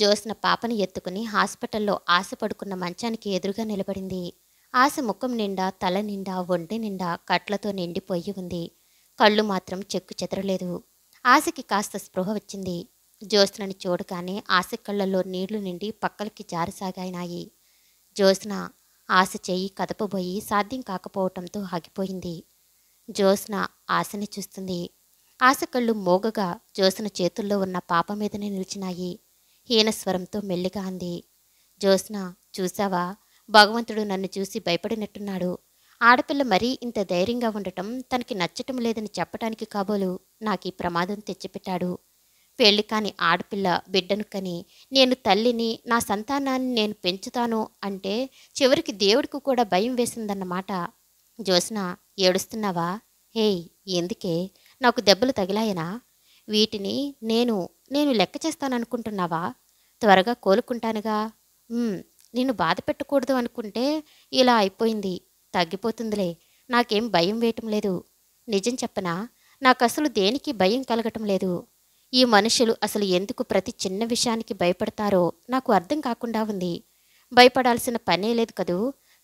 జోస్న పాపని ఎత్తుకుని హాస్పిటల్లో ఆశ పడుకున్న మంచానికి ఎదురుగా నిలబడింది ఆశ ముఖం నిండా తల నిండా ఒంటి నిండా కట్లతో నిండిపోయి ఉంది కళ్ళు మాత్రం చెక్కు చెదరలేదు ఆశకి కాస్త స్పృహ వచ్చింది జ్యోత్స్నని చూడగానే ఆశ కళ్ళల్లో నీళ్లు నిండి పక్కలకి జారసాగాయినాయి జ్యోత్స్న ఆశ చెయ్యి కదపబోయి సాధ్యం కాకపోవటంతో ఆగిపోయింది జ్యోత్స్న ఆశని చూస్తుంది ఆశ కళ్ళు మోగగా జ్యోత్స్న చేతుల్లో ఉన్న పాప మీదనే నిలిచినాయి హీనస్వరంతో మెల్లిగా అంది జ్యోత్స్న చూశావా భగవంతుడు నన్ను చూసి భయపడినట్టున్నాడు ఆడపిల్ల మరీ ఇంత ధైర్యంగా ఉండటం తనకి నచ్చటం లేదని చెప్పటానికి కాబోలు నాకు ఈ ప్రమాదం తెచ్చిపెట్టాడు పెళ్లి కాని ఆడపిల్ల బిడ్డను కని నేను తల్లిని నా సంతానాన్ని నేను పెంచుతాను అంటే చివరికి దేవుడికి కూడా భయం వేసిందన్నమాట జ్యోత్స్న ఏడుస్తున్నావా హేయ్ ఎందుకే నాకు దెబ్బలు తగిలాయనా వీటిని నేను నేను లెక్క చేస్తాననుకుంటున్నావా త్వరగా కోలుకుంటానుగా నిన్ను బాధ పెట్టకూడదు అనుకుంటే ఇలా అయిపోయింది తగ్గిపోతుందిలే నాకేం భయం వేయటం లేదు నిజం చెప్పనా నాకు అసలు దేనికి భయం కలగటం లేదు ఈ మనుషులు అసలు ఎందుకు ప్రతి చిన్న విషయానికి భయపడతారో నాకు అర్థం కాకుండా ఉంది భయపడాల్సిన పనే లేదు కదూ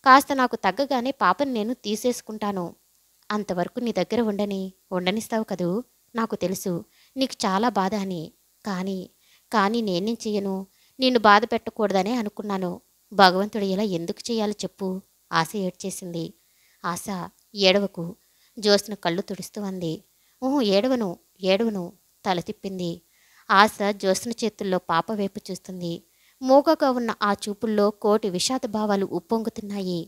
కాస్త నాకు తగ్గగానే పాపను నేను తీసేసుకుంటాను అంతవరకు నీ దగ్గర ఉండని ఉండనిస్తావు కదూ నాకు తెలుసు నీకు చాలా బాధ అని కానీ కానీ నేనేం చేయను నిన్ను బాధ పెట్టకూడదనే అనుకున్నాను భగవంతుడు ఇలా ఎందుకు చేయాలో చెప్పు ఆశ ఏడ్చేసింది ఆశ ఏడవకు జ్యోత్స్న కళ్ళు తుడుస్తూ అంది ఊహు ఏడవను ఏడవను తల తిప్పింది ఆశ జ్యోత్స్న చేతుల్లో పాప వైపు చూస్తుంది మూగగా ఉన్న ఆ చూపుల్లో కోటి విషాద భావాలు ఉప్పొంగుతున్నాయి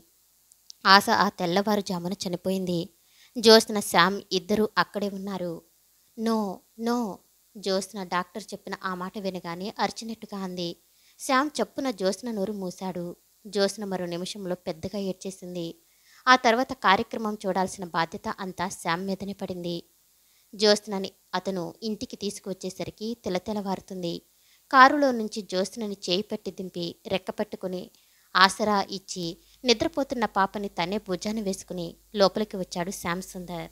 ఆశ ఆ తెల్లవారుజామున చనిపోయింది జ్యోత్స్న శ్యామ్ ఇద్దరూ అక్కడే ఉన్నారు నో నో జ్యోత్స్న డాక్టర్ చెప్పిన ఆ మాట వినగానే అరిచినట్టుగా అంది శ్యామ్ చప్పున జ్యోత్స్న నోరు మూశాడు జ్యోత్స్న మరో నిమిషంలో పెద్దగా ఏడ్చేసింది ఆ తర్వాత కార్యక్రమం చూడాల్సిన బాధ్యత అంతా శ్యామ్ మీదనే పడింది జ్యోత్స్నని అతను ఇంటికి తీసుకువచ్చేసరికి తెలతెలవారుతుంది కారులో నుంచి జ్యోత్స్నని చేయి పెట్టి దింపి రెక్కపెట్టుకుని ఆసరా ఇచ్చి నిద్రపోతున్న పాపని తనే భుజాన్ని వేసుకుని లోపలికి వచ్చాడు శ్యామ్ సుందర్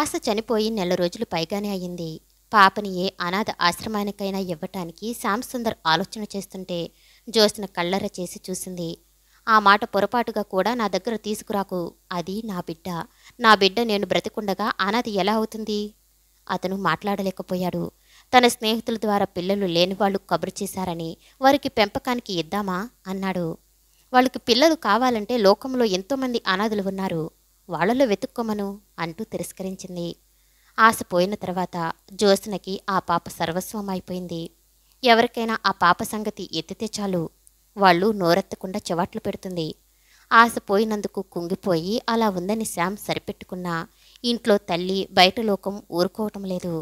ఆశ చనిపోయి నెల రోజులు పైగానే అయ్యింది పాపని ఏ అనాథ ఆశ్రమానికైనా ఇవ్వటానికి సుందర్ ఆలోచన చేస్తుంటే జ్యోత్స్న కళ్ళర చేసి చూసింది ఆ మాట పొరపాటుగా కూడా నా దగ్గర తీసుకురాకు అది నా బిడ్డ నా బిడ్డ నేను బ్రతికుండగా అనాథ ఎలా అవుతుంది అతను మాట్లాడలేకపోయాడు తన స్నేహితుల ద్వారా పిల్లలు లేని వాళ్ళు కబురు చేశారని వారికి పెంపకానికి ఇద్దామా అన్నాడు వాళ్ళకి పిల్లలు కావాలంటే లోకంలో ఎంతోమంది అనాథులు ఉన్నారు వాళ్ళలో వెతుక్కోమను అంటూ తిరస్కరించింది ఆశ పోయిన తర్వాత జ్యోత్స్నకి ఆ పాప సర్వస్వం అయిపోయింది ఎవరికైనా ఆ పాప సంగతి ఎత్తితే చాలు వాళ్ళు నోరెత్తకుండా చెవాట్లు పెడుతుంది ఆశ పోయినందుకు కుంగిపోయి అలా ఉందని శామ్ సరిపెట్టుకున్నా ఇంట్లో తల్లి బయట లోకం ఊరుకోవటం లేదు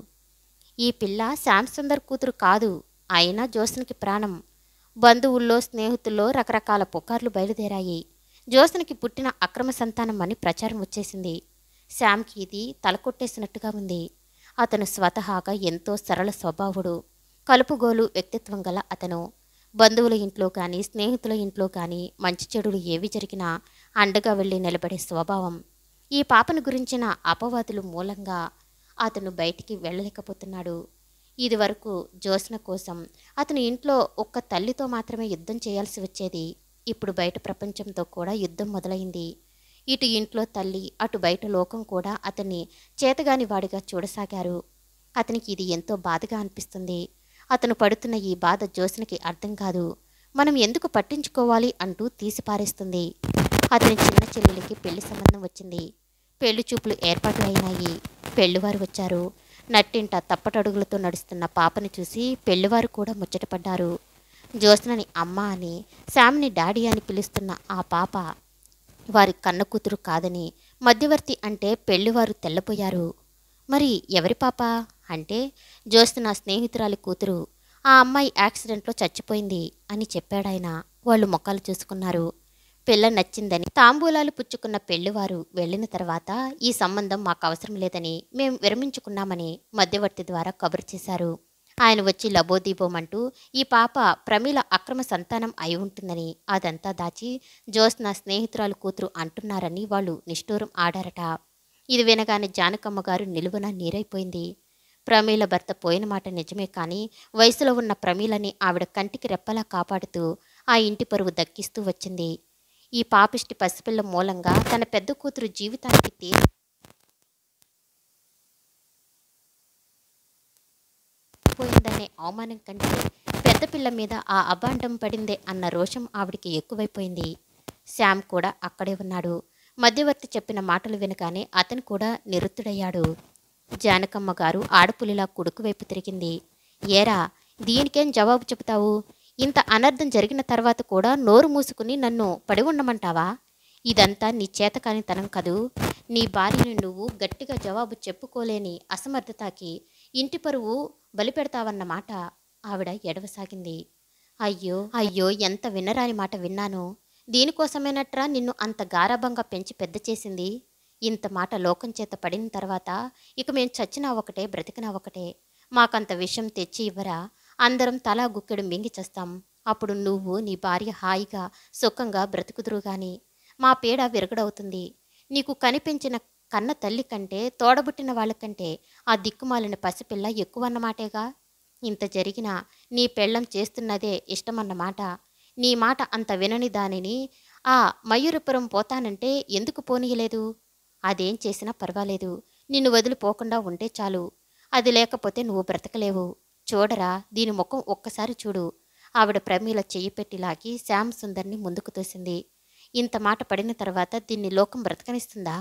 ఈ పిల్ల శ్యామ్ సుందర్ కూతురు కాదు అయినా జ్యోత్స్నకి ప్రాణం బంధువుల్లో స్నేహితుల్లో రకరకాల పుకార్లు బయలుదేరాయి జ్యోత్స్నకి పుట్టిన అక్రమ సంతానం అని ప్రచారం వచ్చేసింది శ్యామ్కి ఇది తలకొట్టేసినట్టుగా ఉంది అతను స్వతహాగా ఎంతో సరళ స్వభావుడు కలుపుగోలు వ్యక్తిత్వం గల అతను బంధువుల ఇంట్లో కానీ స్నేహితుల ఇంట్లో కానీ మంచి చెడులు ఏవి జరిగినా అండగా వెళ్ళి నిలబడే స్వభావం ఈ పాపను గురించిన అపవాదులు మూలంగా అతను బయటికి వెళ్ళలేకపోతున్నాడు ఇదివరకు జోస్న కోసం అతను ఇంట్లో ఒక్క తల్లితో మాత్రమే యుద్ధం చేయాల్సి వచ్చేది ఇప్పుడు బయట ప్రపంచంతో కూడా యుద్ధం మొదలైంది ఇటు ఇంట్లో తల్లి అటు బయట లోకం కూడా అతన్ని చేతగాని వాడిగా చూడసాగారు అతనికి ఇది ఎంతో బాధగా అనిపిస్తుంది అతను పడుతున్న ఈ బాధ జోసినకి అర్థం కాదు మనం ఎందుకు పట్టించుకోవాలి అంటూ తీసిపారేస్తుంది అతని చిన్న చెల్లెలికి పెళ్లి సంబంధం వచ్చింది పెళ్లి చూపులు ఏర్పాటు అయినాయి పెళ్లివారు వచ్చారు నట్టింట తప్పటడుగులతో నడుస్తున్న పాపని చూసి పెళ్లివారు కూడా ముచ్చటపడ్డారు జ్యోత్స్నని అమ్మ అని శామ్ని డాడీ అని పిలుస్తున్న ఆ పాప వారి కన్న కూతురు కాదని మధ్యవర్తి అంటే పెళ్లివారు తెల్లపోయారు మరి ఎవరి పాప అంటే జోస్తు నా స్నేహితురాలి కూతురు ఆ అమ్మాయి యాక్సిడెంట్లో చచ్చిపోయింది అని చెప్పాడాయన వాళ్ళు మొక్కలు చూసుకున్నారు పిల్ల నచ్చిందని తాంబూలాలు పుచ్చుకున్న పెళ్లివారు వెళ్ళిన తర్వాత ఈ సంబంధం మాకు అవసరం లేదని మేము విరమించుకున్నామని మధ్యవర్తి ద్వారా కబురు చేశారు ఆయన వచ్చి లబోదీపోమంటూ ఈ పాప ప్రమీల అక్రమ సంతానం అయి ఉంటుందని అదంతా దాచి జ్యోత్స్న స్నేహితురాలు కూతురు అంటున్నారని వాళ్ళు నిష్ఠూరం ఆడారట ఇది వినగానే జానకమ్మ గారు నిలువున నీరైపోయింది ప్రమీల భర్త పోయిన మాట నిజమే కానీ వయసులో ఉన్న ప్రమీలని ఆవిడ కంటికి రెప్పలా కాపాడుతూ ఆ ఇంటి పరువు దక్కిస్తూ వచ్చింది ఈ పాపిష్టి పసిపిల్ల మూలంగా తన పెద్ద కూతురు జీవితానికి తీరు పోయిందనే అవమానం కంటే పెద్ద పిల్ల మీద ఆ అభాండం పడిందే అన్న రోషం ఆవిడికి ఎక్కువైపోయింది శ్యామ్ కూడా అక్కడే ఉన్నాడు మధ్యవర్తి చెప్పిన మాటలు వినగానే అతను కూడా నిరుత్తుడయ్యాడు జానకమ్మ గారు ఆడపులిలా వైపు తిరిగింది ఏరా దీనికేం జవాబు చెబుతావు ఇంత అనర్థం జరిగిన తర్వాత కూడా నోరు మూసుకుని నన్ను పడి ఉండమంటావా ఇదంతా నీ చేతకానితనం కదూ నీ భార్యను నువ్వు గట్టిగా జవాబు చెప్పుకోలేని అసమర్థతకి ఇంటి పరువు బలిపెడతావన్నమాట ఆవిడ ఎడవసాగింది అయ్యో అయ్యో ఎంత వినరాని మాట విన్నాను దీనికోసమైనట్రా నిన్ను అంత గారాభంగా పెంచి పెద్ద చేసింది ఇంత మాట లోకం చేత పడిన తర్వాత ఇక మేం చచ్చినా ఒకటే బ్రతికినా ఒకటే మాకంత విషయం తెచ్చి ఇవ్వరా అందరం తలా గుక్కెడు మింగి చేస్తాం అప్పుడు నువ్వు నీ భార్య హాయిగా సుఖంగా బ్రతుకుదురు మా పేడ విరగడవుతుంది నీకు కనిపించిన కన్న తల్లి కంటే తోడబుట్టిన వాళ్ళకంటే ఆ దిక్కుమాలిన పసిపిల్ల ఎక్కువన్నమాటేగా ఇంత జరిగినా నీ పెళ్ళం చేస్తున్నదే ఇష్టమన్నమాట నీ మాట అంత వినని దానిని ఆ మయూరపురం పోతానంటే ఎందుకు పోనీయలేదు అదేం చేసినా పర్వాలేదు నిన్ను వదిలిపోకుండా ఉంటే చాలు అది లేకపోతే నువ్వు బ్రతకలేవు చూడరా దీని ముఖం ఒక్కసారి చూడు ఆవిడ ప్రమీల చెయ్యి పెట్టి లాగి శ్యామ్ సుందర్ని ముందుకు తోసింది ఇంత మాట పడిన తర్వాత దీన్ని లోకం బ్రతకనిస్తుందా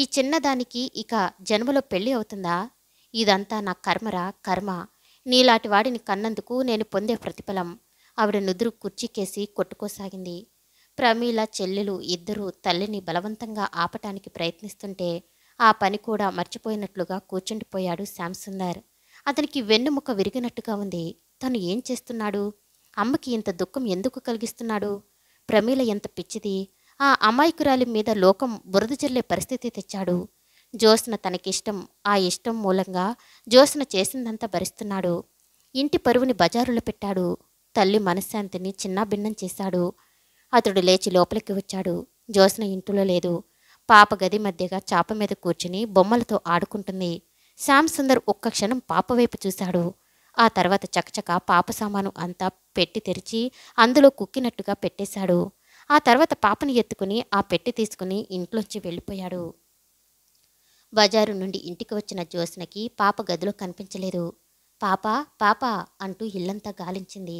ఈ చిన్నదానికి ఇక జన్మలో పెళ్ళి అవుతుందా ఇదంతా నా కర్మరా కర్మ నీలాటి వాడిని కన్నందుకు నేను పొందే ప్రతిఫలం ఆవిడ నుదురు కుర్చీకేసి కొట్టుకోసాగింది ప్రమీల చెల్లెలు ఇద్దరూ తల్లిని బలవంతంగా ఆపటానికి ప్రయత్నిస్తుంటే ఆ పని కూడా మర్చిపోయినట్లుగా కూర్చుండిపోయాడు శ్యాంసుందర్ అతనికి వెన్నుముక విరిగినట్టుగా ఉంది తను ఏం చేస్తున్నాడు అమ్మకి ఇంత దుఃఖం ఎందుకు కలిగిస్తున్నాడు ప్రమీల ఎంత పిచ్చిది ఆ అమాయకురాలి మీద లోకం బురద చెల్లే పరిస్థితి తెచ్చాడు జ్యోత్స్న తనకిష్టం ఆ ఇష్టం మూలంగా జ్యోత్స్న చేసిందంతా భరిస్తున్నాడు ఇంటి పరువుని బజారులో పెట్టాడు తల్లి మనశ్శాంతిని చిన్నాభిన్నం చేశాడు అతడు లేచి లోపలికి వచ్చాడు జ్యోత్స్న ఇంటిలో లేదు పాప గది మధ్యగా చాప మీద కూర్చుని బొమ్మలతో ఆడుకుంటుంది శ్యామ్ సుందర్ ఒక్క క్షణం పాప వైపు చూశాడు ఆ తర్వాత చకచక పాప సామాను అంతా పెట్టి తెరిచి అందులో కుక్కినట్టుగా పెట్టేశాడు ఆ తర్వాత పాపను ఎత్తుకుని ఆ పెట్టి తీసుకుని ఇంట్లోంచి వెళ్ళిపోయాడు బజారు నుండి ఇంటికి వచ్చిన జ్యోత్స్నకి పాప గదిలో కనిపించలేదు పాప పాప అంటూ ఇల్లంతా గాలించింది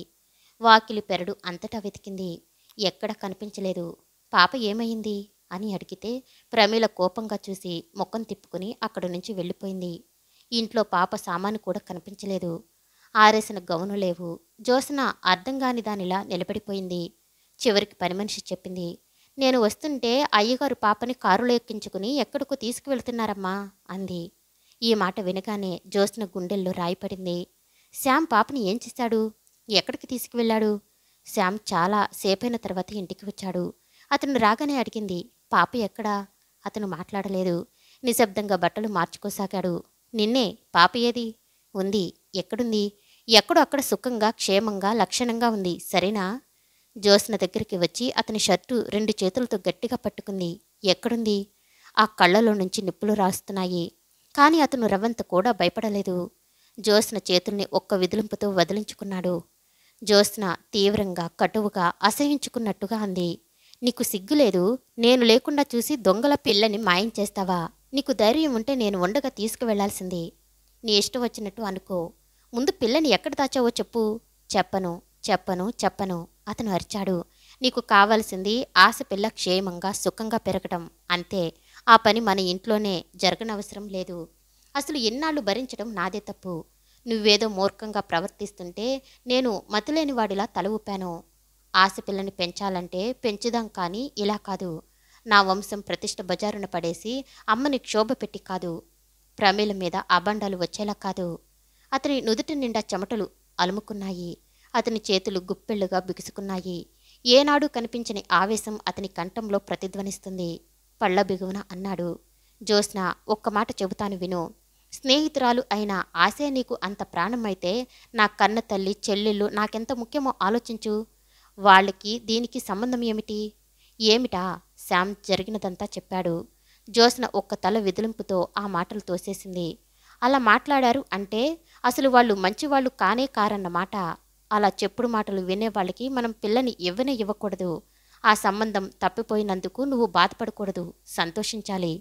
వాకిలి పెరడు అంతటా వెతికింది ఎక్కడ కనిపించలేదు పాప ఏమైంది అని అడిగితే ప్రమీల కోపంగా చూసి ముఖం తిప్పుకుని అక్కడి నుంచి వెళ్ళిపోయింది ఇంట్లో పాప సామాను కూడా కనిపించలేదు ఆరేసిన గౌను లేవు జ్యోత్స్న అర్థం కాని దానిలా నిలబడిపోయింది చివరికి పని మనిషి చెప్పింది నేను వస్తుంటే అయ్యగారు పాపని కారులో ఎక్కించుకుని ఎక్కడికో తీసుకువెళ్తున్నారమ్మా అంది ఈ మాట వినగానే జోస్న గుండెల్లో రాయిపడింది శ్యామ్ పాపని ఏం చేశాడు ఎక్కడికి తీసుకువెళ్ళాడు శ్యామ్ చాలా సేపైన తర్వాత ఇంటికి వచ్చాడు అతను రాగానే అడిగింది పాప ఎక్కడా అతను మాట్లాడలేదు నిశ్శబ్దంగా బట్టలు మార్చుకోసాగాడు నిన్నే పాప ఏది ఉంది ఎక్కడుంది ఎక్కడో అక్కడ సుఖంగా క్షేమంగా లక్షణంగా ఉంది సరేనా జ్యోత్స్న దగ్గరికి వచ్చి అతని షర్టు రెండు చేతులతో గట్టిగా పట్టుకుంది ఎక్కడుంది ఆ కళ్ళలో నుంచి నిప్పులు రాస్తున్నాయి కానీ అతను రవంత కూడా భయపడలేదు జ్యోత్స్న చేతుల్ని ఒక్క విదిలింపుతో వదిలించుకున్నాడు జ్యోత్స్న తీవ్రంగా కటువుగా అసహించుకున్నట్టుగా అంది నీకు సిగ్గులేదు నేను లేకుండా చూసి దొంగల పిల్లని మాయం చేస్తావా నీకు ధైర్యం ఉంటే నేను ఉండగా తీసుకువెళ్లాల్సింది నీ ఇష్టం వచ్చినట్టు అనుకో ముందు పిల్లని ఎక్కడ దాచావో చెప్పు చెప్పను చెప్పను చెప్పను అతను అరిచాడు నీకు కావలసింది ఆశ పిల్ల క్షేమంగా సుఖంగా పెరగటం అంతే ఆ పని మన ఇంట్లోనే జరగనవసరం లేదు అసలు ఎన్నాళ్ళు భరించడం నాదే తప్పు నువ్వేదో మూర్ఖంగా ప్రవర్తిస్తుంటే నేను మతిలేని వాడిలా తల ఊపాను ఆశపిల్లని పెంచాలంటే పెంచుదాం కానీ ఇలా కాదు నా వంశం ప్రతిష్ట బజారున పడేసి అమ్మని క్షోభ పెట్టి కాదు ప్రమేల మీద అబండాలు వచ్చేలా కాదు అతని నుదుటి నిండా చెమటలు అలుముకున్నాయి అతని చేతులు గుప్పెళ్లుగా బిగుసుకున్నాయి ఏనాడు కనిపించని ఆవేశం అతని కంఠంలో ప్రతిధ్వనిస్తుంది పళ్ళ బిగువున అన్నాడు జ్యోత్స్న ఒక్క మాట చెబుతాను విను స్నేహితురాలు అయిన ఆశే నీకు అంత ప్రాణమైతే నా కన్న తల్లి చెల్లెళ్ళు నాకెంత ముఖ్యమో ఆలోచించు వాళ్ళకి దీనికి సంబంధం ఏమిటి ఏమిటా శామ్ జరిగినదంతా చెప్పాడు జ్యోత్స్న ఒక్క తల విదిలింపుతో ఆ మాటలు తోసేసింది అలా మాట్లాడారు అంటే అసలు వాళ్ళు మంచివాళ్ళు కానే కారన్నమాట అలా చెప్పుడు మాటలు వినే వాళ్ళకి మనం పిల్లని ఎవ్వనే ఇవ్వకూడదు ఆ సంబంధం తప్పిపోయినందుకు నువ్వు బాధపడకూడదు సంతోషించాలి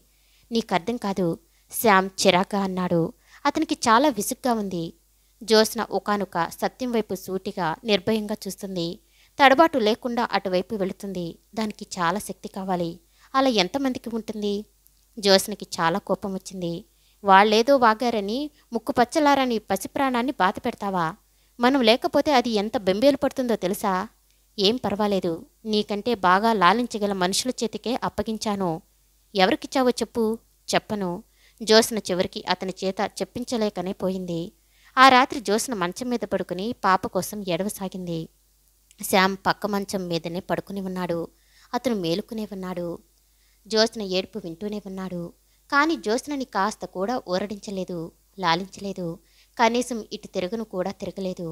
నీకర్థం కాదు శ్యామ్ చిరాగ్గా అన్నాడు అతనికి చాలా విసుగ్గా ఉంది జోస్న ఒకనొక సత్యం వైపు సూటిగా నిర్భయంగా చూస్తుంది తడబాటు లేకుండా అటువైపు వెళుతుంది దానికి చాలా శక్తి కావాలి అలా ఎంతమందికి ఉంటుంది జోస్నకి చాలా కోపం వచ్చింది వాళ్ళేదో వాగారని ముక్కుపచ్చలారని పసిప్రాణాన్ని పసి ప్రాణాన్ని బాధ పెడతావా మనం లేకపోతే అది ఎంత బెంబేలు పడుతుందో తెలుసా ఏం పర్వాలేదు నీకంటే బాగా లాలించగల మనుషుల చేతికే అప్పగించాను ఎవరికిచ్చావో చెప్పు చెప్పను జోసిన చివరికి అతని చేత చెప్పించలేకనే పోయింది ఆ రాత్రి జోసిన మంచం మీద పడుకుని పాప కోసం ఎడవసాగింది శ్యామ్ పక్క మంచం మీదనే పడుకుని ఉన్నాడు అతను మేలుకునే ఉన్నాడు జోసిన ఏడుపు వింటూనే ఉన్నాడు కానీ జోసినని కాస్త కూడా ఊరడించలేదు లాలించలేదు కనీసం ఇటు తిరగను కూడా తిరగలేదు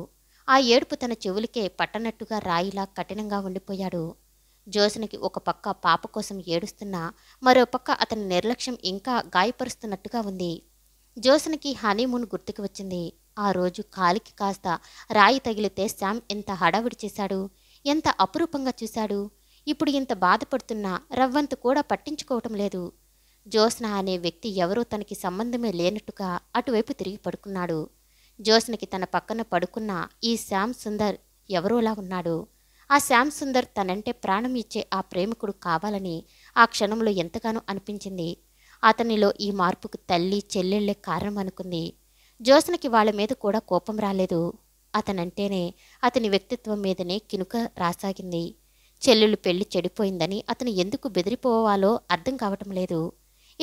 ఆ ఏడుపు తన చెవులకే పట్టనట్టుగా రాయిలా కఠినంగా ఉండిపోయాడు జోసన్కి ఒక పక్క పాప కోసం ఏడుస్తున్నా మరో పక్క అతని నిర్లక్ష్యం ఇంకా గాయపరుస్తున్నట్టుగా ఉంది జోసన్కి హనీమూన్ గుర్తుకు వచ్చింది ఆ రోజు కాలికి కాస్త రాయి తగిలితే శామ్ ఎంత హడావిడి చేశాడు ఎంత అపురూపంగా చూశాడు ఇప్పుడు ఇంత బాధపడుతున్నా రవ్వంతు కూడా పట్టించుకోవటం లేదు జ్యోత్స్న అనే వ్యక్తి ఎవరో తనకి సంబంధమే లేనట్టుగా అటువైపు తిరిగి పడుకున్నాడు జ్యోత్స్నకి తన పక్కన పడుకున్న ఈ శ్యామ్ సుందర్ ఎవరోలా ఉన్నాడు ఆ శ్యామ్ సుందర్ తనంటే ప్రాణం ఇచ్చే ఆ ప్రేమికుడు కావాలని ఆ క్షణంలో ఎంతగానో అనిపించింది అతనిలో ఈ మార్పుకు తల్లి చెల్లెళ్ళే కారణం అనుకుంది జ్యోత్స్నకి వాళ్ళ మీద కూడా కోపం రాలేదు అతనంటేనే అతని వ్యక్తిత్వం మీదనే కినుక రాసాగింది చెల్లెలు పెళ్లి చెడిపోయిందని అతను ఎందుకు బెదిరిపోవాలో అర్థం కావటం లేదు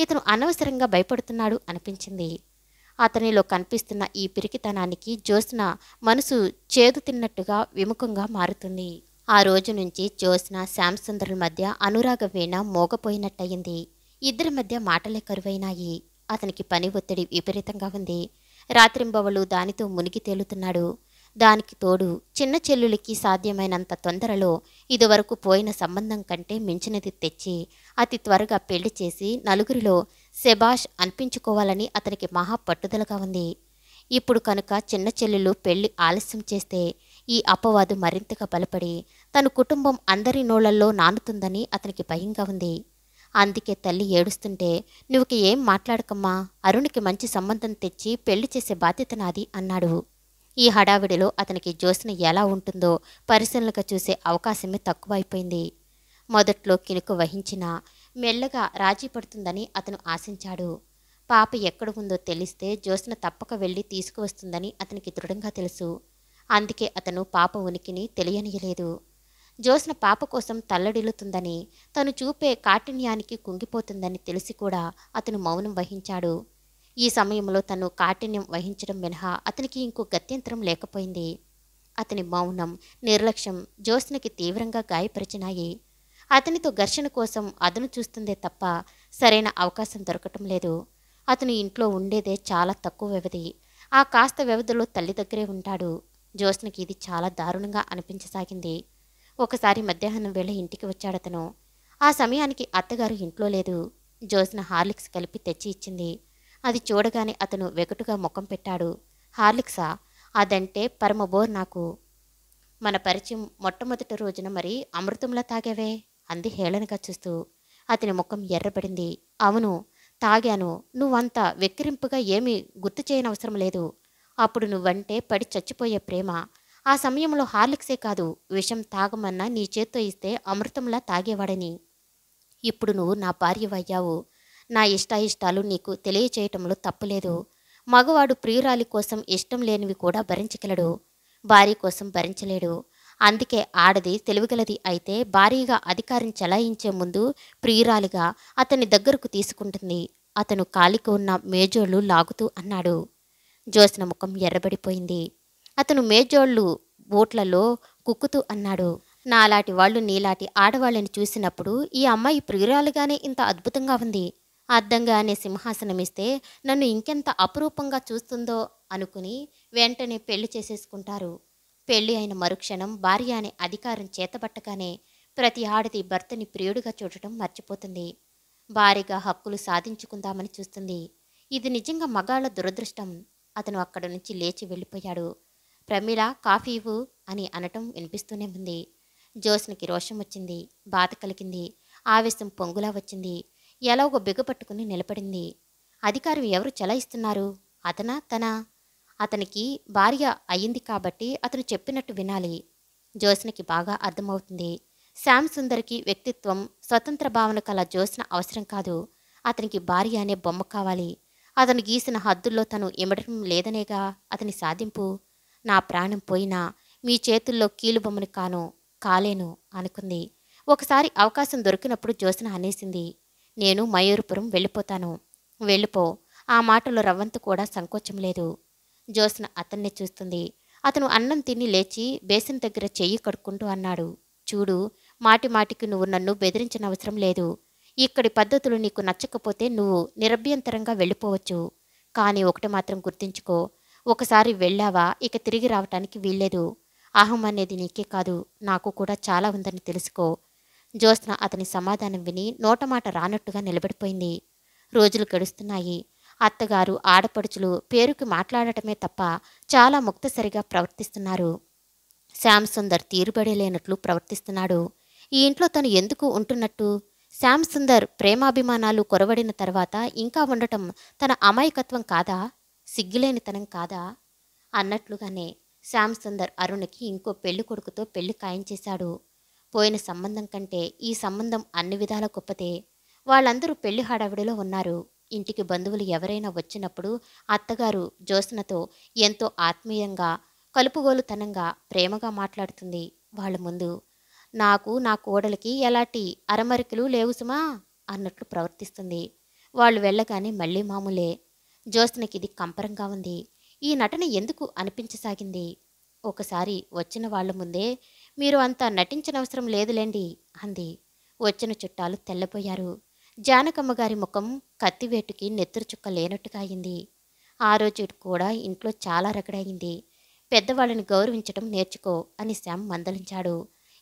ఇతను అనవసరంగా భయపడుతున్నాడు అనిపించింది అతనిలో కనిపిస్తున్న ఈ పిరికితనానికి జ్యోత్స్న మనసు చేదు తిన్నట్టుగా విముఖంగా మారుతుంది ఆ రోజు నుంచి జ్యోత్స్న శ్యామసుందరుల మధ్య అనురాగ వీణ మోగపోయినట్టయింది ఇద్దరి మధ్య మాటలే కరువైనాయి అతనికి పని ఒత్తిడి విపరీతంగా ఉంది రాత్రింబవలు దానితో మునిగి తేలుతున్నాడు దానికి తోడు చిన్న చెల్లులకి సాధ్యమైనంత తొందరలో ఇదివరకు పోయిన సంబంధం కంటే మించినది తెచ్చి అతి త్వరగా పెళ్లి చేసి నలుగురిలో శబాష్ అనిపించుకోవాలని అతనికి మహా పట్టుదలగా ఉంది ఇప్పుడు కనుక చిన్న చెల్లెలు పెళ్లి ఆలస్యం చేస్తే ఈ అపవాదు మరింతగా బలపడి తన కుటుంబం అందరి నోళ్లల్లో నానుతుందని అతనికి భయంగా ఉంది అందుకే తల్లి ఏడుస్తుంటే నువ్వుకి ఏం మాట్లాడకమ్మా అరుణ్కి మంచి సంబంధం తెచ్చి పెళ్లి చేసే బాధ్యత నాది అన్నాడు ఈ హడావిడిలో అతనికి జ్యోత్స్న ఎలా ఉంటుందో పరిశీలనగా చూసే అవకాశమే తక్కువైపోయింది మొదట్లో కినుకు వహించినా మెల్లగా రాజీ పడుతుందని అతను ఆశించాడు పాప ఎక్కడ ఉందో తెలిస్తే జ్యోత్స్న తప్పక వెళ్ళి తీసుకువస్తుందని అతనికి దృఢంగా తెలుసు అందుకే అతను పాప ఉనికిని తెలియనియలేదు జ్యోత్స్న పాప కోసం తల్లడిల్లుతుందని తను చూపే కాఠిన్యానికి కుంగిపోతుందని తెలిసి కూడా అతను మౌనం వహించాడు ఈ సమయంలో తను కాఠిన్యం వహించడం మినహా అతనికి ఇంకో గత్యంతరం లేకపోయింది అతని మౌనం నిర్లక్ష్యం జ్యోత్స్నకి తీవ్రంగా గాయపరిచినాయి అతనితో ఘర్షణ కోసం అదను చూస్తుందే తప్ప సరైన అవకాశం దొరకటం లేదు అతను ఇంట్లో ఉండేదే చాలా తక్కువ వ్యవధి ఆ కాస్త వ్యవధిలో తల్లి దగ్గరే ఉంటాడు జ్యోత్స్నకి ఇది చాలా దారుణంగా అనిపించసాగింది ఒకసారి మధ్యాహ్నం వేళ ఇంటికి వచ్చాడతను ఆ సమయానికి అత్తగారు ఇంట్లో లేదు జ్యోత్స్న హార్లిక్స్ కలిపి తెచ్చి ఇచ్చింది అది చూడగానే అతను వెకటుగా ముఖం పెట్టాడు హార్లిక్సా అదంటే పరమబోర్ నాకు మన పరిచయం మొట్టమొదటి రోజున మరి అమృతంలా తాగావే అంది హేళనగా చూస్తూ అతని ముఖం ఎర్రబడింది అవును తాగాను నువ్వంత వెక్కిరింపుగా ఏమీ గుర్తు చేయనవసరం లేదు అప్పుడు నువ్వంటే పడి చచ్చిపోయే ప్రేమ ఆ సమయంలో హార్లిక్సే కాదు విషం తాగమన్నా నీ చేత్తో ఇస్తే అమృతంలా తాగేవాడని ఇప్పుడు నువ్వు నా భార్యవయ్యావు నా ఇష్టాయిష్టాలు నీకు తెలియచేయటంలో తప్పులేదు మగవాడు ప్రియురాలి కోసం ఇష్టం లేనివి కూడా భరించగలడు భార్య కోసం భరించలేడు అందుకే ఆడది తెలివిగలది అయితే భారీగా అధికారం చెలాయించే ముందు ప్రియురాలిగా అతని దగ్గరకు తీసుకుంటుంది అతను కాలికి ఉన్న మేజోళ్ళు లాగుతూ అన్నాడు జోసిన ముఖం ఎర్రబడిపోయింది అతను మేజోళ్ళు బోట్లలో కుక్కుతూ అన్నాడు నాలాంటి వాళ్ళు నీలాంటి ఆడవాళ్ళని చూసినప్పుడు ఈ అమ్మాయి ప్రియురాలుగానే ఇంత అద్భుతంగా ఉంది సింహాసనం సింహాసనమిస్తే నన్ను ఇంకెంత అపురూపంగా చూస్తుందో అనుకుని వెంటనే పెళ్లి చేసేసుకుంటారు పెళ్లి అయిన మరుక్షణం భార్య అనే అధికారం చేతబట్టగానే ప్రతి ఆడది భర్తని ప్రియుడిగా చూడటం మర్చిపోతుంది భారీగా హక్కులు సాధించుకుందామని చూస్తుంది ఇది నిజంగా మగాళ్ళ దురదృష్టం అతను అక్కడ నుంచి లేచి వెళ్ళిపోయాడు ప్రమీళ కాఫీ ఇవ్వు అని అనటం వినిపిస్తూనే ఉంది జోస్నికి రోషం వచ్చింది బాధ కలిగింది ఆవేశం పొంగులా వచ్చింది ఎలాగో బిగపట్టుకుని నిలబడింది అధికారం ఎవరు చలాయిస్తున్నారు అతనా తనా అతనికి భార్య అయ్యింది కాబట్టి అతను చెప్పినట్టు వినాలి జ్యోత్స్నకి బాగా అర్థమవుతుంది శ్యామ్ సుందర్కి వ్యక్తిత్వం స్వతంత్ర భావన కల జ్యోత్స్న అవసరం కాదు అతనికి భార్య అనే బొమ్మ కావాలి అతను గీసిన హద్దుల్లో తను ఇమడటం లేదనేగా అతని సాధింపు నా ప్రాణం పోయినా మీ చేతుల్లో కీలుబొమ్మను కాను కాలేను అనుకుంది ఒకసారి అవకాశం దొరికినప్పుడు జ్యోత్స్న అనేసింది నేను మయూరుపురం వెళ్ళిపోతాను వెళ్ళిపో ఆ మాటలో రవ్వంతు కూడా సంకోచం లేదు జోస్న అతన్నే చూస్తుంది అతను అన్నం తిని లేచి బేసిన్ దగ్గర చెయ్యి కడుక్కుంటూ అన్నాడు చూడు మాటి మాటికి నువ్వు నన్ను బెదిరించిన అవసరం లేదు ఇక్కడి పద్ధతులు నీకు నచ్చకపోతే నువ్వు నిరభ్యంతరంగా వెళ్ళిపోవచ్చు కానీ ఒకటి మాత్రం గుర్తించుకో ఒకసారి వెళ్ళావా ఇక తిరిగి రావటానికి వీల్లేదు అహం అనేది నీకే కాదు నాకు కూడా చాలా ఉందని తెలుసుకో జ్యోత్స్న అతని సమాధానం విని నోటమాట రానట్టుగా నిలబడిపోయింది రోజులు గడుస్తున్నాయి అత్తగారు ఆడపడుచులు పేరుకి మాట్లాడటమే తప్ప చాలా ముక్తసరిగా ప్రవర్తిస్తున్నారు శ్యామ్ సుందర్ తీరుబడేలేనట్లు ప్రవర్తిస్తున్నాడు ఈ ఇంట్లో తను ఎందుకు ఉంటున్నట్టు శ్యామ్ సుందర్ ప్రేమాభిమానాలు కొరవడిన తర్వాత ఇంకా ఉండటం తన అమాయకత్వం కాదా సిగ్గులేనితనం కాదా అన్నట్లుగానే శ్యామ్ సుందర్ అరుణ్కి ఇంకో పెళ్లి కొడుకుతో పెళ్లి ఖాయం చేశాడు పోయిన సంబంధం కంటే ఈ సంబంధం అన్ని విధాల గొప్పతే వాళ్ళందరూ పెళ్లి హడావిడిలో ఉన్నారు ఇంటికి బంధువులు ఎవరైనా వచ్చినప్పుడు అత్తగారు జ్యోత్స్నతో ఎంతో ఆత్మీయంగా కలుపుగోలుతనంగా ప్రేమగా మాట్లాడుతుంది వాళ్ళ ముందు నాకు నా కోడలికి ఎలాంటి అరమరికలు లేవు సుమా అన్నట్లు ప్రవర్తిస్తుంది వాళ్ళు వెళ్ళగానే మళ్ళీ మామూలే జ్యోత్స్నకి ఇది కంపరంగా ఉంది ఈ నటన ఎందుకు అనిపించసాగింది ఒకసారి వచ్చిన వాళ్ళ ముందే మీరు అంత నటించనవసరం లేదులేండి అంది వచ్చిన చుట్టాలు తెల్లపోయారు జానకమ్మ గారి ముఖం కత్తివేటుకి నెత్తురు చుక్క లేనట్టుగా అయింది ఆ రోజు కూడా ఇంట్లో చాలా రగడయింది పెద్దవాళ్ళని గౌరవించడం నేర్చుకో అని శ్యామ్ మందలించాడు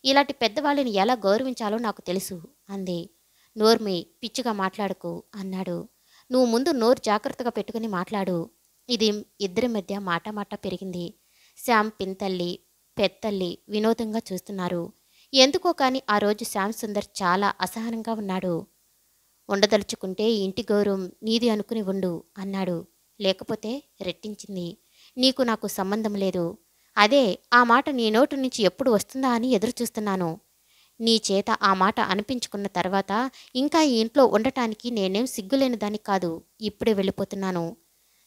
ఇలాంటి పెద్దవాళ్ళని ఎలా గౌరవించాలో నాకు తెలుసు అంది నోర్మి పిచ్చిగా మాట్లాడుకు అన్నాడు నువ్వు ముందు నోరు జాగ్రత్తగా పెట్టుకుని మాట్లాడు ఇది ఇద్దరి మధ్య మాట మాట పెరిగింది శ్యామ్ పింతల్లి పెద్దల్లి వినోదంగా చూస్తున్నారు ఎందుకో కానీ ఆ రోజు శ్యామ్ సుందర్ చాలా అసహనంగా ఉన్నాడు ఉండదలుచుకుంటే ఇంటి గౌరవం నీది అనుకుని ఉండు అన్నాడు లేకపోతే రెట్టించింది నీకు నాకు సంబంధం లేదు అదే ఆ మాట నీ నోటు నుంచి ఎప్పుడు వస్తుందా అని ఎదురుచూస్తున్నాను నీ చేత ఆ మాట అనిపించుకున్న తర్వాత ఇంకా ఈ ఇంట్లో ఉండటానికి నేనేం సిగ్గులేని దానికి కాదు ఇప్పుడే వెళ్ళిపోతున్నాను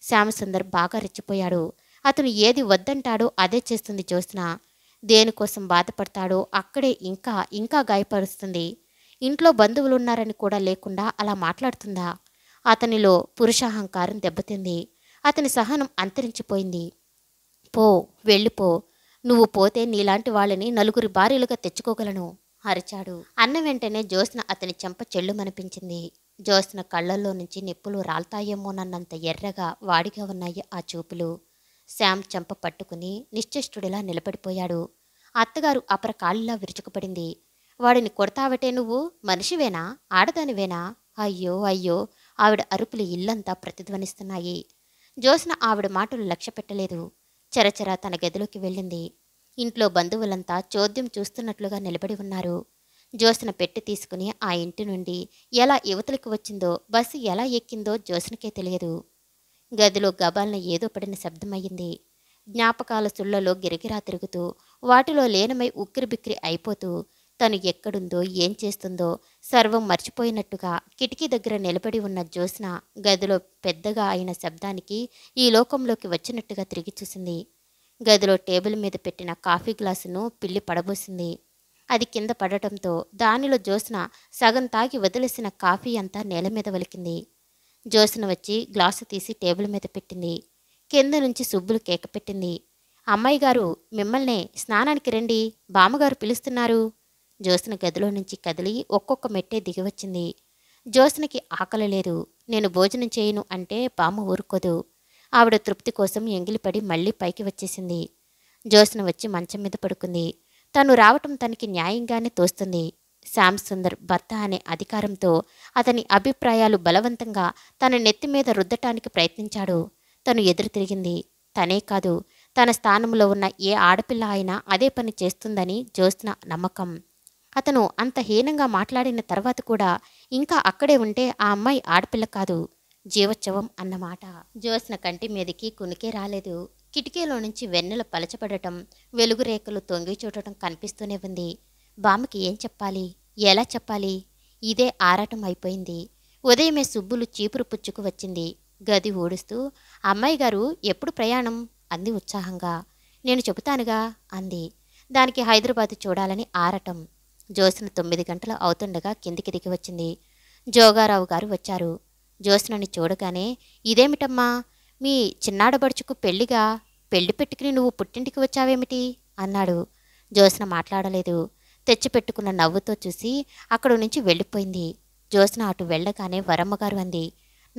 శ్యామసుందర్ బాగా రెచ్చిపోయాడు అతను ఏది వద్దంటాడో అదే చేస్తుంది జ్యోత్స్న దేనికోసం బాధపడతాడో అక్కడే ఇంకా ఇంకా గాయపరుస్తుంది ఇంట్లో బంధువులు ఉన్నారని కూడా లేకుండా అలా మాట్లాడుతుందా అతనిలో పురుషాహంకారం దెబ్బతింది అతని సహనం అంతరించిపోయింది పో వెళ్ళిపో నువ్వు పోతే నీలాంటి వాళ్ళని నలుగురి భార్యలుగా తెచ్చుకోగలను అరిచాడు అన్న వెంటనే జ్యోత్స్న అతని చెంప చెల్లుమనిపించింది జ్యోత్స్న కళ్ళల్లో నుంచి నిప్పులు రాల్తాయేమోనన్నంత ఎర్రగా వాడిగా ఉన్నాయి ఆ చూపులు శామ్ చెంప పట్టుకుని నిశ్చేష్టుడిలా నిలబడిపోయాడు అత్తగారు అపర కాళ్ళులా విరుచుకుపడింది వాడిని కొడతావటే నువ్వు మనిషివేనా ఆడదానివేనా అయ్యో అయ్యో ఆవిడ అరుపులు ఇల్లంతా ప్రతిధ్వనిస్తున్నాయి జోసిన ఆవిడ మాటలు లక్ష్య పెట్టలేదు చరచర తన గదిలోకి వెళ్ళింది ఇంట్లో బంధువులంతా చోద్యం చూస్తున్నట్లుగా నిలబడి ఉన్నారు జోసిన పెట్టి తీసుకుని ఆ ఇంటి నుండి ఎలా యువతలకు వచ్చిందో బస్సు ఎలా ఎక్కిందో జోసినకే తెలియదు గదిలో గబాలన ఏదో పడిన శబ్దమయ్యింది జ్ఞాపకాల సుళ్లలో గిరిగిరా తిరుగుతూ వాటిలో ఉక్కిరి బిక్కిరి అయిపోతూ తను ఎక్కడుందో ఏం చేస్తుందో సర్వం మర్చిపోయినట్టుగా కిటికీ దగ్గర నిలబడి ఉన్న జ్యోత్స్న గదిలో పెద్దగా అయిన శబ్దానికి ఈ లోకంలోకి వచ్చినట్టుగా తిరిగి చూసింది గదిలో టేబుల్ మీద పెట్టిన కాఫీ గ్లాసును పిల్లి పడబోసింది అది కింద పడటంతో దానిలో జ్యోత్స్న సగం తాగి వదిలేసిన కాఫీ అంతా నేల మీద వలికింది జ్యోత్సన వచ్చి గ్లాసు తీసి టేబుల్ మీద పెట్టింది కింద నుంచి సుబ్బులు కేక పెట్టింది అమ్మాయి గారు మిమ్మల్నే స్నానానికి రండి బామ్మగారు పిలుస్తున్నారు జ్యోత్సన గదిలో నుంచి కదిలి ఒక్కొక్క మెట్టే దిగివచ్చింది జ్యోత్సనకి ఆకలి లేదు నేను భోజనం చేయను అంటే బామ్మ ఊరుకోదు ఆవిడ తృప్తి కోసం ఎంగిలిపడి మళ్ళీ పైకి వచ్చేసింది జ్యోత్సన వచ్చి మంచం మీద పడుకుంది తను రావటం తనకి న్యాయంగానే తోస్తుంది శ్యామ్ సుందర్ భర్త అనే అధికారంతో అతని అభిప్రాయాలు బలవంతంగా తన నెత్తి మీద రుద్దటానికి ప్రయత్నించాడు తను ఎదురు తిరిగింది తనే కాదు తన స్థానంలో ఉన్న ఏ ఆడపిల్ల అయినా అదే పని చేస్తుందని జ్యోత్స్న నమ్మకం అతను అంత హీనంగా మాట్లాడిన తర్వాత కూడా ఇంకా అక్కడే ఉంటే ఆ అమ్మాయి ఆడపిల్ల కాదు జీవోత్సవం అన్నమాట జోస్న కంటి మీదకి కునికే రాలేదు కిటికీలో నుంచి వెన్నెల పలచబడటం వెలుగు రేఖలు తొంగి చూడటం కనిపిస్తూనే ఉంది బామ్మకి ఏం చెప్పాలి ఎలా చెప్పాలి ఇదే ఆరాటం అయిపోయింది ఉదయమే సుబ్బులు చీపురు పుచ్చుకు వచ్చింది గది ఓడుస్తూ అమ్మాయి గారు ఎప్పుడు ప్రయాణం అంది ఉత్సాహంగా నేను చెబుతానుగా అంది దానికి హైదరాబాద్ చూడాలని ఆరటం జోస్న తొమ్మిది గంటలు అవుతుండగా కిందికి దిగి వచ్చింది జోగారావు గారు వచ్చారు జోస్నని చూడగానే ఇదేమిటమ్మా మీ చిన్నాడబడుచుకు పెళ్లిగా పెళ్లి పెట్టుకుని నువ్వు పుట్టింటికి వచ్చావేమిటి అన్నాడు జోస్న మాట్లాడలేదు తెచ్చిపెట్టుకున్న నవ్వుతో చూసి అక్కడి నుంచి వెళ్ళిపోయింది జ్యోత్స్న అటు వెళ్ళగానే వరమ్మగారు అంది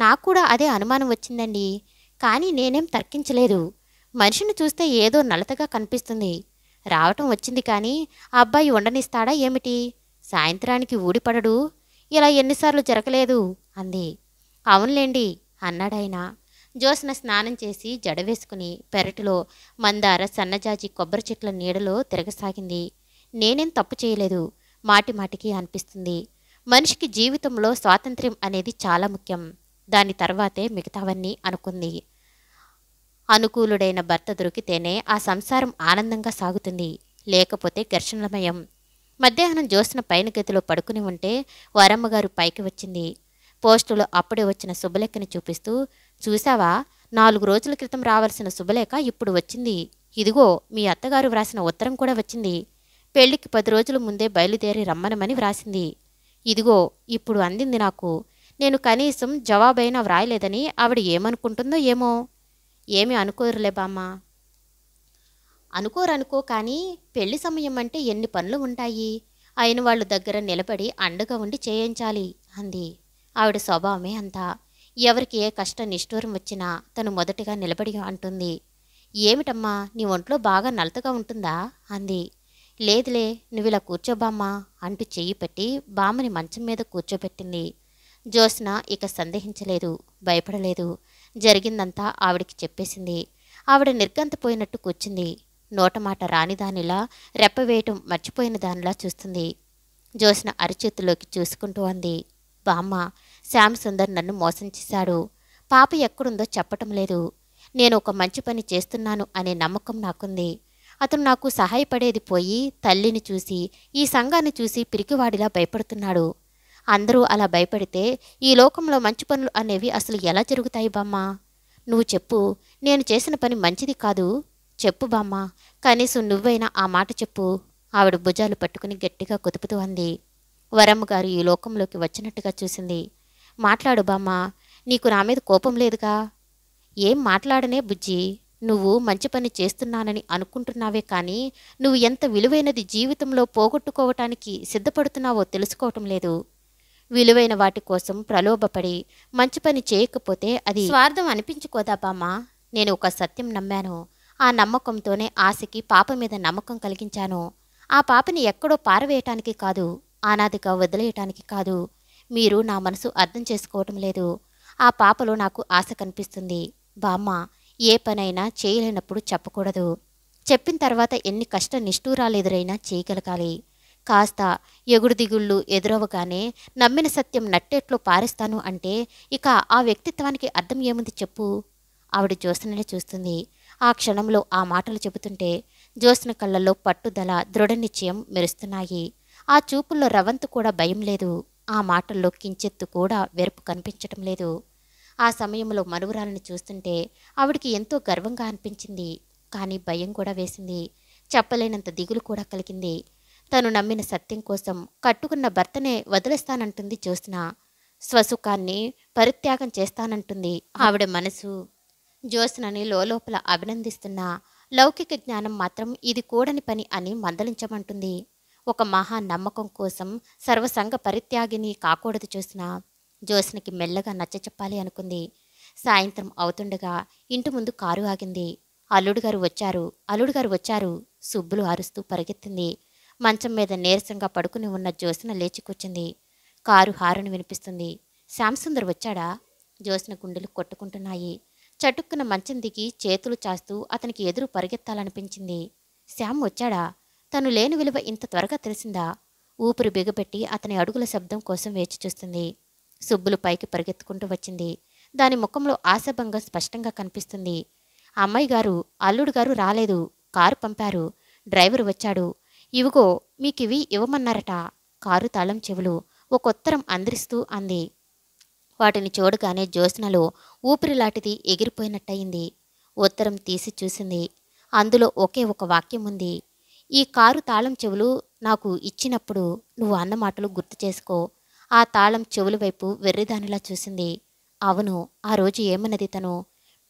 నాకు కూడా అదే అనుమానం వచ్చిందండి కానీ నేనేం తర్కించలేదు మనిషిని చూస్తే ఏదో నలతగా కనిపిస్తుంది రావటం వచ్చింది కానీ ఆ అబ్బాయి ఉండనిస్తాడా ఏమిటి సాయంత్రానికి ఊడిపడడు ఇలా ఎన్నిసార్లు జరగలేదు అంది అవునులేండి అన్నాడాయన జ్యోత్స్న స్నానం చేసి జడ వేసుకుని పెరటిలో మందార సన్నజాజి కొబ్బరి చెట్ల నీడలో తిరగసాగింది నేనేం తప్పు చేయలేదు మాటి మాటికి అనిపిస్తుంది మనిషికి జీవితంలో స్వాతంత్ర్యం అనేది చాలా ముఖ్యం దాని తర్వాతే మిగతావన్నీ అనుకుంది అనుకూలుడైన భర్త దొరికితేనే ఆ సంసారం ఆనందంగా సాగుతుంది లేకపోతే ఘర్షణమయం మధ్యాహ్నం జోసిన పైన గదిలో పడుకుని ఉంటే వరమ్మగారు పైకి వచ్చింది పోస్టులో అప్పుడే వచ్చిన శుభలేఖని చూపిస్తూ చూసావా నాలుగు రోజుల క్రితం రావాల్సిన శుభలేఖ ఇప్పుడు వచ్చింది ఇదిగో మీ అత్తగారు వ్రాసిన ఉత్తరం కూడా వచ్చింది పెళ్లికి పది రోజుల ముందే బయలుదేరి రమ్మనమని వ్రాసింది ఇదిగో ఇప్పుడు అందింది నాకు నేను కనీసం జవాబైనా వ్రాయలేదని ఆవిడ ఏమనుకుంటుందో ఏమో ఏమి అనుకోరులే బామ్మ అనుకోరనుకో కానీ పెళ్లి సమయం అంటే ఎన్ని పనులు ఉంటాయి అయిన వాళ్ళ దగ్గర నిలబడి అండగా ఉండి చేయించాలి అంది ఆవిడ స్వభావమే అంతా ఎవరికి ఏ కష్ట నిష్ఠూరం వచ్చినా తను మొదటిగా నిలబడి అంటుంది ఏమిటమ్మా నీ ఒంట్లో బాగా నలతగా ఉంటుందా అంది లేదులే నువ్విలా కూర్చోబామ్మా అంటూ చెయ్యి పెట్టి బామ్మని మంచం మీద కూర్చోబెట్టింది జ్యోత్స్న ఇక సందేహించలేదు భయపడలేదు జరిగిందంతా ఆవిడికి చెప్పేసింది ఆవిడ నిర్గంతపోయినట్టు కూర్చుంది నోటమాట రాని దానిలా రెప్పవేయటం మర్చిపోయిన దానిలా చూస్తుంది జ్యోత్స్న అరిచేతిలోకి చూసుకుంటూ అంది బామ్మ శ్యామ్ సుందర్ నన్ను మోసం చేశాడు పాప ఎక్కడుందో చెప్పటం లేదు నేను ఒక మంచి పని చేస్తున్నాను అనే నమ్మకం నాకుంది అతను నాకు సహాయపడేది పోయి తల్లిని చూసి ఈ సంఘాన్ని చూసి పిరికివాడిలా భయపడుతున్నాడు అందరూ అలా భయపడితే ఈ లోకంలో మంచి పనులు అనేవి అసలు ఎలా జరుగుతాయి బామ్మ నువ్వు చెప్పు నేను చేసిన పని మంచిది కాదు చెప్పు బామ్మ కనీసం నువ్వైనా ఆ మాట చెప్పు ఆవిడ భుజాలు పట్టుకుని గట్టిగా కుదుపుతూ అంది వరమ్మ గారు ఈ లోకంలోకి వచ్చినట్టుగా చూసింది మాట్లాడు బామ్మ నీకు నా మీద కోపం లేదుగా ఏం మాట్లాడనే బుజ్జి నువ్వు మంచి పని చేస్తున్నానని అనుకుంటున్నావే కానీ నువ్వు ఎంత విలువైనది జీవితంలో పోగొట్టుకోవటానికి సిద్ధపడుతున్నావో తెలుసుకోవటం లేదు విలువైన వాటి కోసం ప్రలోభపడి మంచి పని చేయకపోతే అది స్వార్థం అనిపించుకోదా బామ్మ నేను ఒక సత్యం నమ్మాను ఆ నమ్మకంతోనే ఆశకి పాప మీద నమ్మకం కలిగించాను ఆ పాపని ఎక్కడో పారవేయటానికి కాదు ఆనాదిగా వదిలేయటానికి కాదు మీరు నా మనసు అర్థం చేసుకోవటం లేదు ఆ పాపలో నాకు ఆశ కనిపిస్తుంది బామ్మ ఏ పనైనా చేయలేనప్పుడు చెప్పకూడదు చెప్పిన తర్వాత ఎన్ని కష్ట నిష్ఠూరాలు ఎదురైనా చేయగలగాలి కాస్త ఎగుడు దిగుళ్ళు ఎదురవగానే నమ్మిన సత్యం నట్టేట్లు పారేస్తాను అంటే ఇక ఆ వ్యక్తిత్వానికి అర్థం ఏముంది చెప్పు ఆవిడ జ్యోత్స్ననే చూస్తుంది ఆ క్షణంలో ఆ మాటలు చెబుతుంటే జ్యోత్స్న కళ్ళల్లో పట్టుదల దృఢ నిశ్చయం మెరుస్తున్నాయి ఆ చూపుల్లో రవంతు కూడా భయం లేదు ఆ మాటల్లో కించెత్తు కూడా వెరుపు కనిపించటం లేదు ఆ సమయంలో మనుగురాలను చూస్తుంటే ఆవిడికి ఎంతో గర్వంగా అనిపించింది కానీ భయం కూడా వేసింది చెప్పలేనంత దిగులు కూడా కలిగింది తను నమ్మిన సత్యం కోసం కట్టుకున్న భర్తనే వదిలేస్తానంటుంది జ్యోత్స్న స్వసుఖాన్ని పరిత్యాగం చేస్తానంటుంది ఆవిడ మనసు జ్యోత్స్నని లోపల అభినందిస్తున్న లౌకిక జ్ఞానం మాత్రం ఇది కూడని పని అని మందలించమంటుంది ఒక మహా నమ్మకం కోసం సర్వసంగ పరిత్యాగిని కాకూడదు చూసినా జ్యోత్స్నకి మెల్లగా నచ్చ చెప్పాలి అనుకుంది సాయంత్రం అవుతుండగా ఇంటి ముందు కారు ఆగింది అల్లుడుగారు వచ్చారు అల్లుడుగారు వచ్చారు సుబ్బులు అరుస్తూ పరిగెత్తింది మంచం మీద నీరసంగా పడుకుని ఉన్న జ్యోత్స్న లేచికొచ్చింది కారు హారను వినిపిస్తుంది శ్యాంసుందర్ వచ్చాడా జ్యోత్స్న గుండెలు కొట్టుకుంటున్నాయి చటుక్కున మంచం దిగి చేతులు చాస్తూ అతనికి ఎదురు పరిగెత్తాలనిపించింది శ్యామ్ వచ్చాడా తను లేని విలువ ఇంత త్వరగా తెలిసిందా ఊపిరి బిగపెట్టి అతని అడుగుల శబ్దం కోసం వేచి చూస్తుంది సుబ్బులు పైకి పరిగెత్తుకుంటూ వచ్చింది దాని ముఖంలో ఆశాభంగం స్పష్టంగా కనిపిస్తుంది అమ్మాయి గారు అల్లుడు గారు రాలేదు కారు పంపారు డ్రైవర్ వచ్చాడు ఇవిగో మీకివి ఇవ్వమన్నారట కారు తాళం చెవులు ఒక ఉత్తరం అందరిస్తూ అంది వాటిని చూడగానే జ్యోత్స్నలో ఊపిరిలాంటిది ఎగిరిపోయినట్టయింది ఉత్తరం తీసి చూసింది అందులో ఒకే ఒక వాక్యం ఉంది ఈ కారు తాళం చెవులు నాకు ఇచ్చినప్పుడు నువ్వు అన్నమాటలు గుర్తు చేసుకో ఆ తాళం చెవుల వైపు వెర్రిదానిలా చూసింది అవును ఆ రోజు ఏమన్నది తను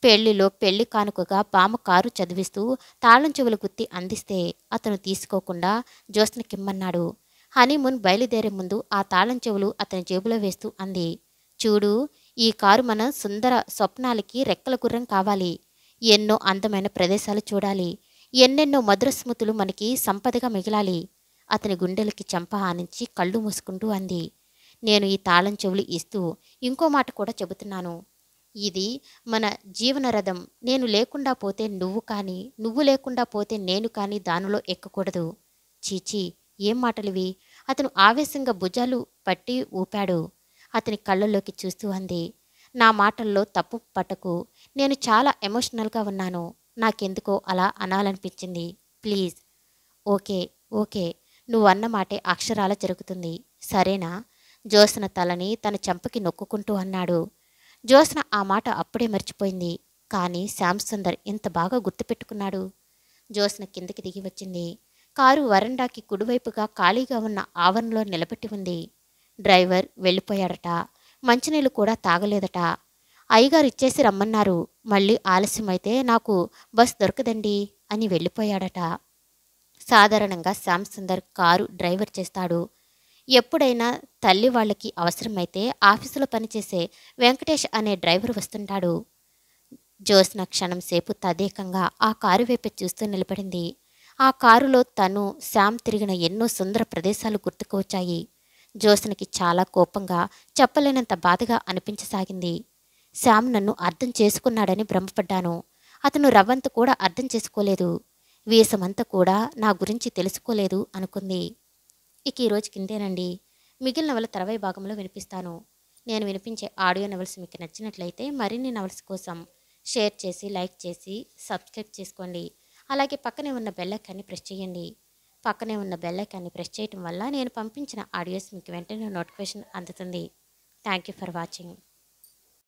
పెళ్లిలో పెళ్లి కానుకగా బామ కారు చదివిస్తూ తాళం చెవులు గుత్తి అందిస్తే అతను తీసుకోకుండా జ్యోత్స్న కిమ్మన్నాడు హనీమూన్ బయలుదేరే ముందు ఆ తాళం చెవులు అతని జేబులో వేస్తూ అంది చూడు ఈ కారు మన సుందర స్వప్నాలకి రెక్కల గుర్రం కావాలి ఎన్నో అందమైన ప్రదేశాలు చూడాలి ఎన్నెన్నో మధుర స్మృతులు మనకి సంపదగా మిగిలాలి అతని గుండెలకి చంప ఆనించి కళ్ళు మూసుకుంటూ అంది నేను ఈ తాళం చెవులు ఇస్తూ ఇంకో మాట కూడా చెబుతున్నాను ఇది మన జీవనరథం నేను లేకుండా పోతే నువ్వు కానీ నువ్వు లేకుండా పోతే నేను కానీ దానిలో ఎక్కకూడదు చీచీ ఏం మాటలివి అతను ఆవేశంగా భుజాలు పట్టి ఊపాడు అతని కళ్ళల్లోకి చూస్తూ అంది నా మాటల్లో తప్పు పట్టకు నేను చాలా ఎమోషనల్గా ఉన్నాను నాకెందుకో అలా అనాలనిపించింది ప్లీజ్ ఓకే ఓకే నువ్వన్నమాటే అక్షరాల జరుగుతుంది సరేనా జ్యోత్స్న తలని తన చెంపకి నొక్కుకుంటూ అన్నాడు జ్యోత్స్న ఆ మాట అప్పుడే మర్చిపోయింది కానీ శ్యామ్ సుందర్ ఇంత బాగా గుర్తుపెట్టుకున్నాడు జ్యోత్స్న కిందకి దిగి వచ్చింది కారు వరండాకి కుడివైపుగా ఖాళీగా ఉన్న ఆవరణలో నిలబెట్టి ఉంది డ్రైవర్ వెళ్ళిపోయాడట మంచినీళ్ళు కూడా తాగలేదట అయ్యగారు ఇచ్చేసి రమ్మన్నారు మళ్ళీ ఆలస్యమైతే నాకు బస్ దొరకదండి అని వెళ్ళిపోయాడట సాధారణంగా శ్యామ్ సుందర్ కారు డ్రైవర్ చేస్తాడు ఎప్పుడైనా తల్లి వాళ్ళకి అవసరమైతే ఆఫీసులో పనిచేసే వెంకటేష్ అనే డ్రైవర్ వస్తుంటాడు క్షణం సేపు తదేకంగా ఆ కారు వైపు చూస్తూ నిలబడింది ఆ కారులో తను శామ్ తిరిగిన ఎన్నో సుందర ప్రదేశాలు గుర్తుకు వచ్చాయి జ్యోత్స్నకి చాలా కోపంగా చెప్పలేనంత బాధగా అనిపించసాగింది శామ్ నన్ను అర్థం చేసుకున్నాడని భ్రమపడ్డాను అతను రవ్వంత కూడా అర్థం చేసుకోలేదు వీసమంతా కూడా నా గురించి తెలుసుకోలేదు అనుకుంది ఇక ఈరోజు కిందేనండి మిగిలిన నవల తరవై భాగంలో వినిపిస్తాను నేను వినిపించే ఆడియో నవల్స్ మీకు నచ్చినట్లయితే మరిన్ని నవల్స్ కోసం షేర్ చేసి లైక్ చేసి సబ్స్క్రైబ్ చేసుకోండి అలాగే పక్కనే ఉన్న బెల్లైకాన్ని ప్రెస్ చేయండి పక్కనే ఉన్న బెల్లైకాన్ని ప్రెస్ చేయటం వల్ల నేను పంపించిన ఆడియోస్ మీకు వెంటనే నోటిఫికేషన్ అందుతుంది థ్యాంక్ యూ ఫర్ వాచింగ్